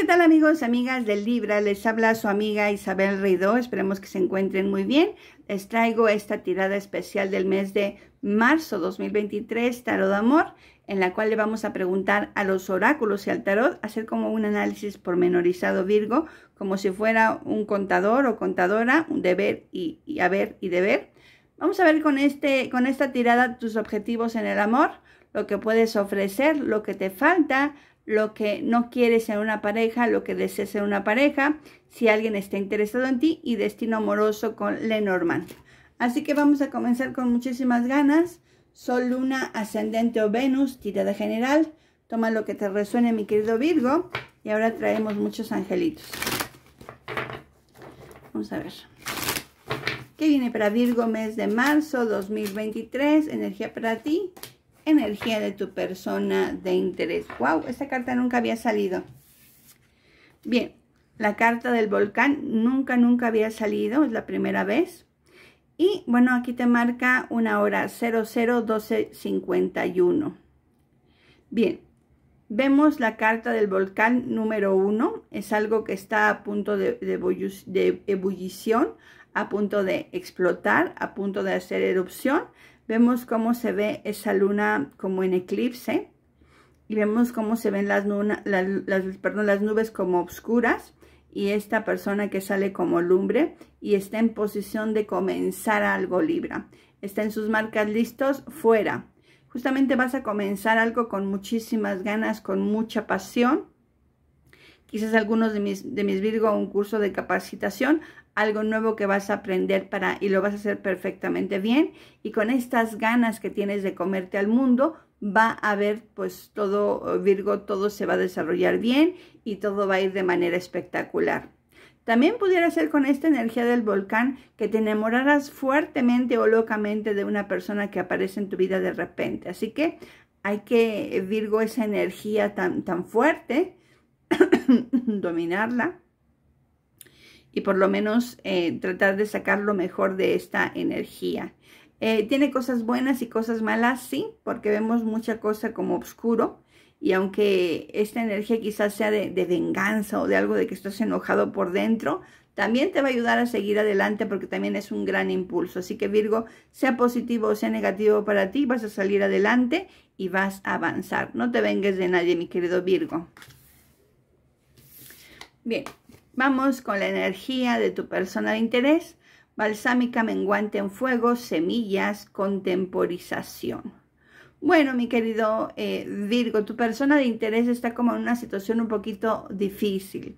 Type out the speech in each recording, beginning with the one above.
¿qué tal amigos, amigas del Libra? Les habla su amiga Isabel Reidó, esperemos que se encuentren muy bien. Les traigo esta tirada especial del mes de marzo 2023, Tarot de Amor, en la cual le vamos a preguntar a los oráculos y al tarot, hacer como un análisis pormenorizado Virgo, como si fuera un contador o contadora, un deber y, y haber y deber. Vamos a ver con, este, con esta tirada tus objetivos en el amor, lo que puedes ofrecer, lo que te falta, lo que no quieres en una pareja, lo que deseas en una pareja, si alguien está interesado en ti y destino amoroso con Lenormand. Así que vamos a comenzar con muchísimas ganas. Sol, Luna, Ascendente o Venus, tirada general. Toma lo que te resuene, mi querido Virgo. Y ahora traemos muchos angelitos. Vamos a ver. ¿Qué viene para Virgo mes de marzo 2023? Energía para ti energía de tu persona de interés. ¡Wow! Esta carta nunca había salido. Bien, la carta del volcán nunca, nunca había salido, es la primera vez. Y bueno, aquí te marca una hora 001251. Bien, vemos la carta del volcán número uno es algo que está a punto de, de, de ebullición, a punto de explotar, a punto de hacer erupción. Vemos cómo se ve esa luna como en eclipse y vemos cómo se ven las, nubes como obscuras y esta persona que sale como lumbre y está en posición de comenzar algo Libra. Está en sus marcas listos, fuera. Justamente vas a comenzar algo con muchísimas ganas, con mucha pasión. Quizás algunos de mis, de mis Virgo un curso de capacitación, algo nuevo que vas a aprender para y lo vas a hacer perfectamente bien y con estas ganas que tienes de comerte al mundo va a haber pues todo Virgo todo se va a desarrollar bien y todo va a ir de manera espectacular. También pudiera ser con esta energía del volcán que te enamoraras fuertemente o locamente de una persona que aparece en tu vida de repente. Así que hay que Virgo esa energía tan tan fuerte dominarla y por lo menos eh, tratar de sacar lo mejor de esta energía. Eh, tiene cosas buenas y cosas malas, sí, porque vemos mucha cosa como oscuro. Y aunque esta energía quizás sea de, de venganza o de algo de que estás enojado por dentro, también te va a ayudar a seguir adelante porque también es un gran impulso. Así que Virgo, sea positivo o sea negativo para ti, vas a salir adelante y vas a avanzar. No te vengues de nadie, mi querido Virgo. Bien, Vamos con la energía de tu persona de interés, balsámica, menguante en fuego, semillas, contemporización. Bueno, mi querido eh, Virgo, tu persona de interés está como en una situación un poquito difícil.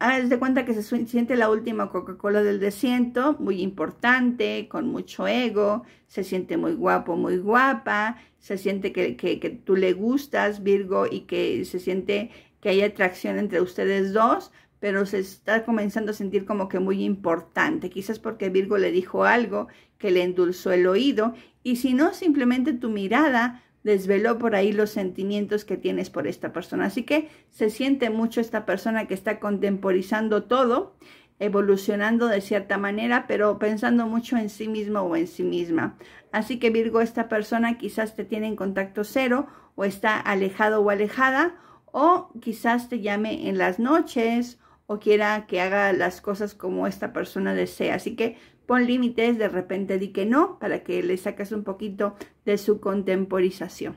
Haz de cuenta que se siente la última Coca-Cola del desierto, muy importante, con mucho ego, se siente muy guapo, muy guapa, se siente que, que tú le gustas, Virgo, y que se siente que hay atracción entre ustedes dos, pero se está comenzando a sentir como que muy importante, quizás porque Virgo le dijo algo que le endulzó el oído, y si no, simplemente tu mirada desveló por ahí los sentimientos que tienes por esta persona. Así que se siente mucho esta persona que está contemporizando todo, evolucionando de cierta manera, pero pensando mucho en sí mismo o en sí misma. Así que Virgo, esta persona quizás te tiene en contacto cero o está alejado o alejada, o quizás te llame en las noches o quiera que haga las cosas como esta persona desea. Así que pon límites, de repente di que no, para que le sacas un poquito de su contemporización.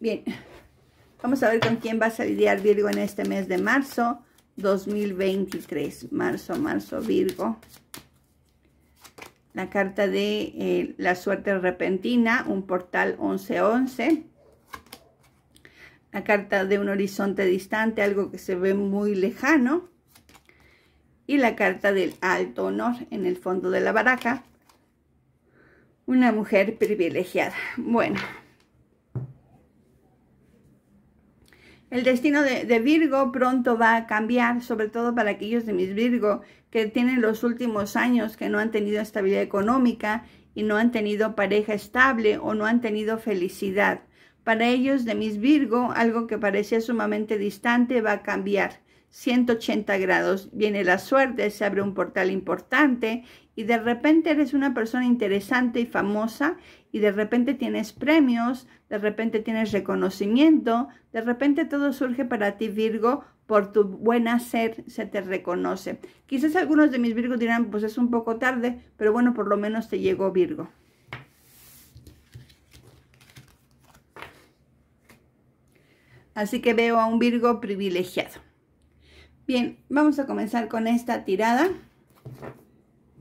Bien, vamos a ver con quién vas a lidiar Virgo en este mes de marzo 2023. Marzo, marzo, Virgo. La carta de eh, la suerte repentina, un portal 1111 la carta de un horizonte distante, algo que se ve muy lejano, y la carta del alto honor en el fondo de la baraja, una mujer privilegiada. Bueno, el destino de, de, Virgo pronto va a cambiar, sobre todo para aquellos de mis Virgo que tienen los últimos años que no han tenido estabilidad económica y no han tenido pareja estable o no han tenido felicidad. Para ellos, de mis Virgo, algo que parecía sumamente distante va a cambiar. 180 grados. Viene la suerte, se abre un portal importante y de repente eres una persona interesante y famosa y de repente tienes premios, de repente tienes reconocimiento, de repente todo surge para ti Virgo, por tu buen hacer se te reconoce. Quizás algunos de mis Virgos dirán, pues es un poco tarde, pero bueno, por lo menos te llegó Virgo. Así que veo a un Virgo privilegiado. Bien, vamos a comenzar con esta tirada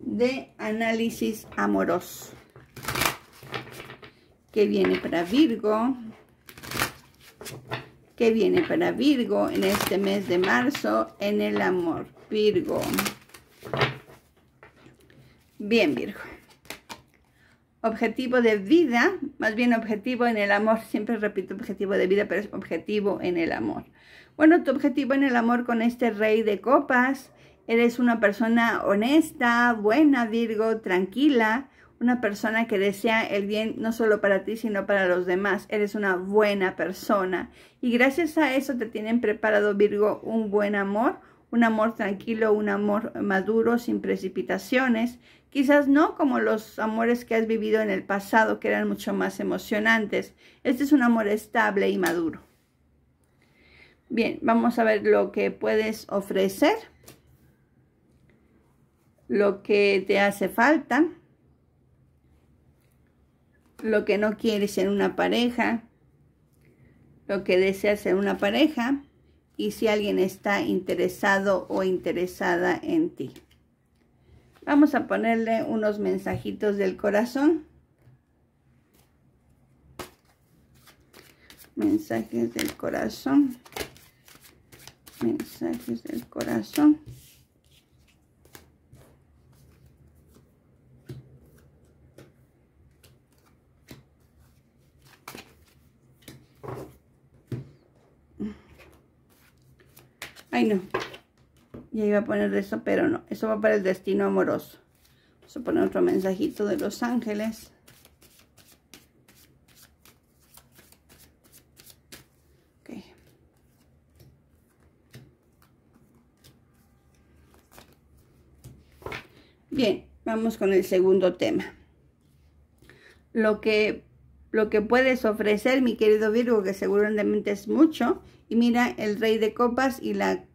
de análisis amoroso. Que viene para Virgo? que viene para Virgo en este mes de marzo en el amor? Virgo. Bien, Virgo objetivo de vida, más bien objetivo en el amor, siempre repito objetivo de vida, pero es objetivo en el amor. Bueno, tu objetivo en el amor con este rey de copas, eres una persona honesta, buena Virgo, tranquila, una persona que desea el bien no solo para ti, sino para los demás. Eres una buena persona y gracias a eso te tienen preparado Virgo un buen amor, un amor tranquilo, un amor maduro, sin precipitaciones. Quizás no como los amores que has vivido en el pasado, que eran mucho más emocionantes. Este es un amor estable y maduro. Bien, vamos a ver lo que puedes ofrecer, lo que te hace falta, lo que no quieres en una pareja, lo que deseas en una pareja y si alguien está interesado o interesada en ti. Vamos a ponerle unos mensajitos del corazón. Mensajes del corazón. Mensajes del corazón. Ay, no. Ya iba a poner eso, pero no. Eso va para el destino amoroso. Vamos a poner otro mensajito de los ángeles. Bien, vamos con el segundo tema. Lo que lo que puedes ofrecer, mi querido Virgo, que seguramente es mucho. Y mira, el rey de copas y la,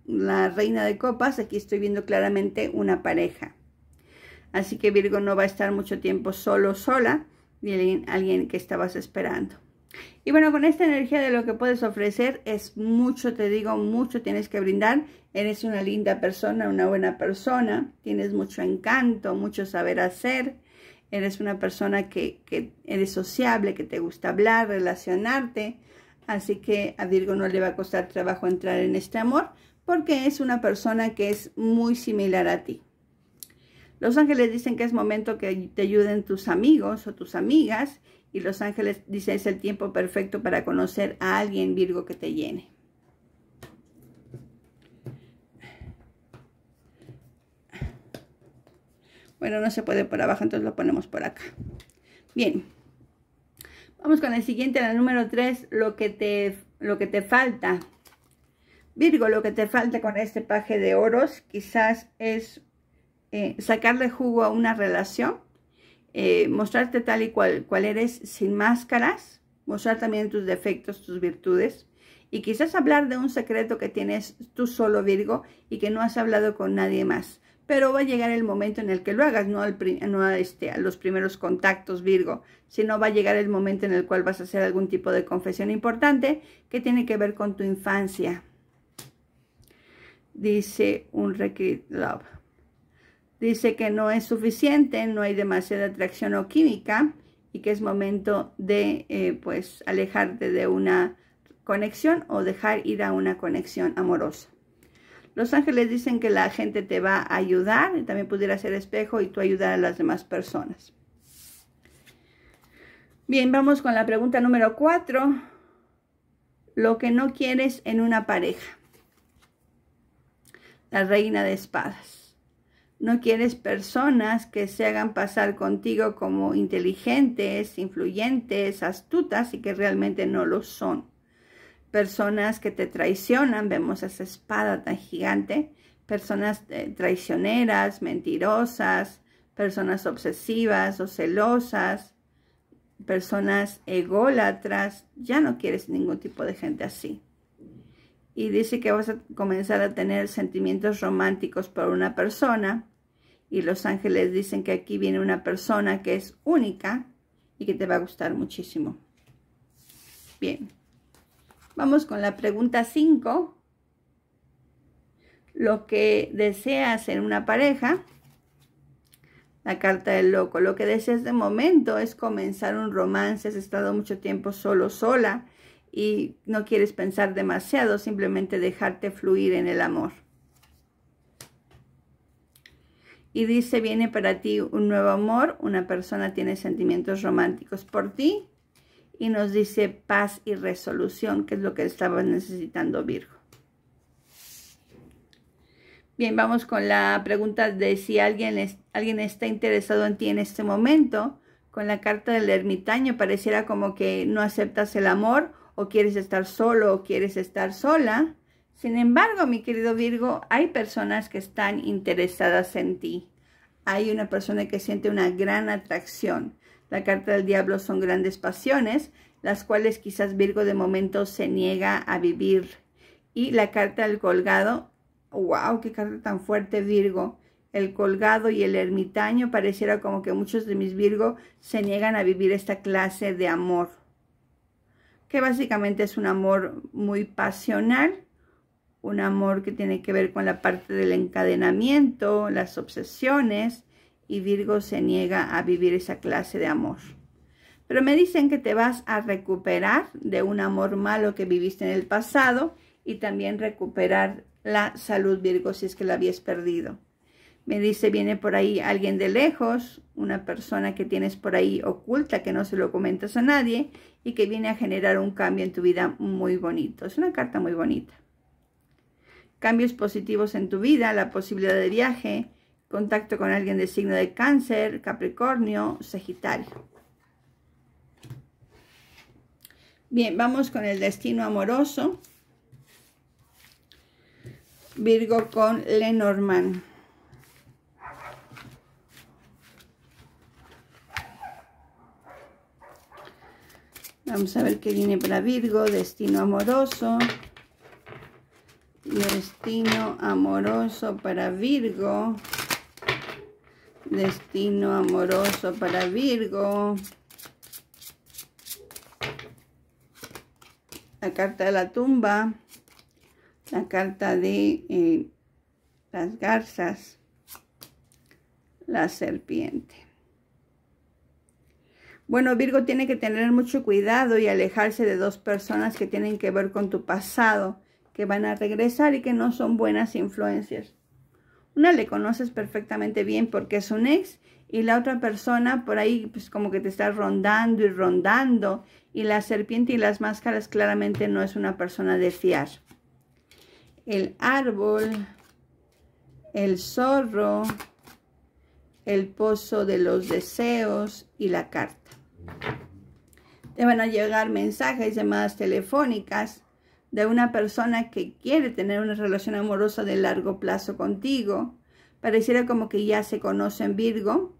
reina de copas, aquí estoy viendo claramente una pareja. Así que Virgo no va a estar mucho tiempo solo, sola, ni alguien que estabas esperando. Y bueno, con esta energía de lo que puedes ofrecer es mucho, te digo, mucho tienes que brindar. Eres una linda persona, una buena persona, tienes mucho encanto, mucho saber hacer eres una persona que, eres sociable, que te gusta hablar, relacionarte. Así que a Virgo no le va a costar trabajo entrar en este amor porque es una persona que es muy similar a ti. Los ángeles dicen que es momento que te ayuden tus amigos o tus amigas y los ángeles dicen es el tiempo perfecto para conocer a alguien Virgo que te llene. Bueno, no se puede por abajo, entonces lo ponemos por acá. Bien. Vamos con el siguiente, la número 3, lo que te, lo que te falta. Virgo, lo que te falta con este paje de oros quizás es eh, sacarle jugo a una relación, eh, mostrarte tal y cual, cual eres sin máscaras, mostrar también tus defectos, tus virtudes y quizás hablar de un secreto que tienes tú solo Virgo y que no has hablado con nadie más pero va a llegar el momento en el que lo hagas, no, al, a, este, a los primeros contactos Virgo, sino va a llegar el momento en el cual vas a hacer algún tipo de confesión importante que tiene que ver con tu infancia. Dice un Requit Love. Dice que no es suficiente, no hay demasiada atracción o química y que es momento de eh, pues alejarte de una conexión o dejar ir a una conexión amorosa. Los ángeles dicen que la gente te va a ayudar, y también pudiera ser espejo y tú ayudar a las demás personas. Bien, vamos con la pregunta número cuatro. Lo que no quieres en una pareja. La reina de espadas. No quieres personas que se hagan pasar contigo como inteligentes, influyentes, astutas y que realmente no lo son personas que te traicionan, vemos esa espada tan gigante, personas eh, traicioneras, mentirosas, personas obsesivas o celosas, personas ególatras, ya no quieres ningún tipo de gente así. Y dice que vas a comenzar a tener sentimientos románticos por una persona, y los ángeles dicen que aquí viene una persona que es única y que te va a gustar muchísimo. Bien. Vamos con la pregunta 5. Lo que deseas en una pareja. La carta del loco. Lo que deseas de momento es comenzar un romance. Has estado mucho tiempo solo, sola. Y no quieres pensar demasiado. Simplemente dejarte fluir en el amor. Y dice, viene para ti un nuevo amor. Una persona tiene sentimientos románticos por ti y nos dice paz y resolución, que es lo que estaba necesitando Virgo. Bien, vamos con la pregunta de si alguien, alguien está interesado en ti en este momento. Con la carta del ermitaño pareciera como que no aceptas el amor o quieres estar solo o quieres estar sola. Sin embargo, mi querido Virgo, hay personas que están interesadas en ti. Hay una persona que siente una gran atracción. La carta del diablo son grandes pasiones, las cuales quizás Virgo de momento se niega a vivir. Y la carta del colgado, wow, qué carta tan fuerte Virgo. El colgado y el ermitaño pareciera como que muchos de mis Virgo se niegan a vivir esta clase de amor. Que básicamente es un amor muy pasional, un amor que tiene que ver con la parte del encadenamiento, las obsesiones, y Virgo se niega a vivir esa clase de amor. Pero me dicen que te vas a recuperar de un amor malo que viviste en el pasado y también recuperar la salud Virgo si es que la habías perdido. Me dice, viene por ahí alguien de lejos, una persona que tienes por ahí oculta, que no se lo comentas a nadie y que viene a generar un cambio en tu vida muy bonito. Es una carta muy bonita. Cambios positivos en tu vida, la posibilidad de viaje, contacto con alguien de signo de cáncer, Capricornio, Sagitario. Bien, vamos con el destino amoroso. Virgo con Lenormand. Vamos a ver qué viene para Virgo, destino amoroso. Destino amoroso para Virgo destino amoroso para Virgo. La carta de la tumba, la carta de eh, las garzas, la serpiente. Bueno, Virgo tiene que tener mucho cuidado y alejarse de dos personas que tienen que ver con tu pasado, que van a regresar y que no son buenas influencias. Una le conoces perfectamente bien porque es un ex y la otra persona por ahí pues como que te está rondando y rondando y la serpiente y las máscaras claramente no es una persona de fiar. El árbol, el zorro, el pozo de los deseos y la carta. Te van a llegar mensajes, y llamadas telefónicas de una persona que quiere tener una relación amorosa de largo plazo contigo. Pareciera como que ya se conocen Virgo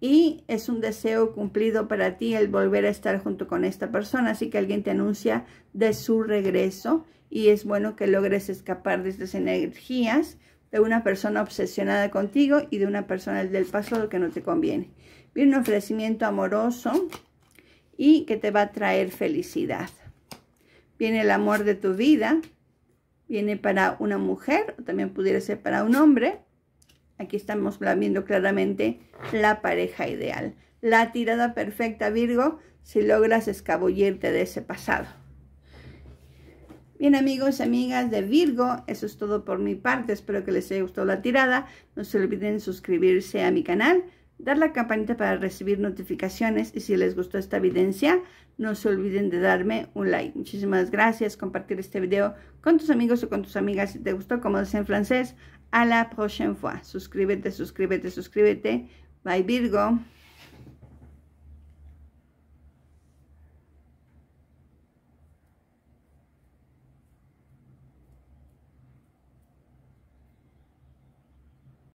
y es un deseo cumplido para ti el volver a estar junto con esta persona. Así que alguien te anuncia de su regreso y es bueno que logres escapar de estas energías de una persona obsesionada contigo y de una persona del pasado que no te conviene. Viene un ofrecimiento amoroso y que te va a traer felicidad. Viene el amor de tu vida. Viene para una mujer, o también pudiera ser para un hombre. Aquí estamos viendo claramente la pareja ideal. La tirada perfecta, Virgo, si logras escabullirte de ese pasado. Bien amigos, y amigas de Virgo, eso es todo por mi parte. Espero que les haya gustado la tirada. No se olviden suscribirse a mi canal dar la campanita para recibir notificaciones y si les gustó esta evidencia, no se olviden de darme un like. Muchísimas gracias, compartir este video con tus amigos o con tus amigas si te gustó, como dicen en francés. A la prochaine fois. Suscríbete, suscríbete, suscríbete. Bye Virgo.